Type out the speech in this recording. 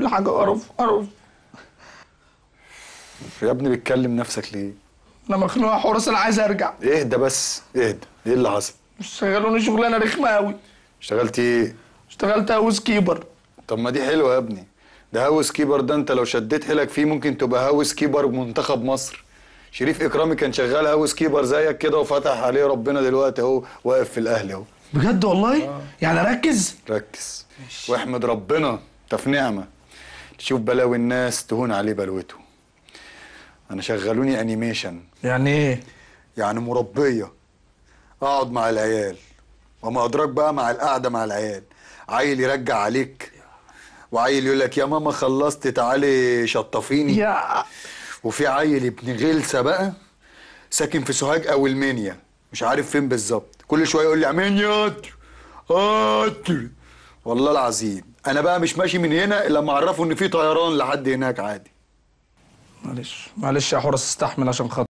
كل حاجه قرف قرف يا ابني بتكلم نفسك ليه؟ انا مخنوق يا حراس انا عايز ارجع اهدى بس اهدى ايه اللي حصل؟ شغلوني شغلانه رخمه قوي اشتغلت ايه؟ اشتغلت هاوس كيبر طب ما دي حلوه يا ابني ده هاوس كيبر ده انت لو شديت حيلك فيه ممكن تبقى هاوس كيبر منتخب مصر شريف اكرامي كان شغال هاوس كيبر زيك كده وفتح عليه ربنا دلوقتي اهو واقف في الاهلي اهو بجد والله؟ آه. يعني ركز؟ ركز واحمد ربنا انت في نعمه تشوف بلاوي الناس تهون عليه بلوته انا شغلوني انيميشن يعني ايه يعني مربيه اقعد مع العيال وما ادراك بقى مع القعده مع العيال عيل يرجع عليك وعيل يقول لك يا ماما خلصت تعالي شطفيني يا. وفي عيل ابن غلسه بقى ساكن في سوهاج او المنيا مش عارف فين بالظبط كل شويه يقول لي امين يا قطر والله العظيم انا بقى مش ماشي من هنا الا ما اعرفه ان في طيران لحد هناك عادي معلش معلش يا حورس استحمل عشان خاطر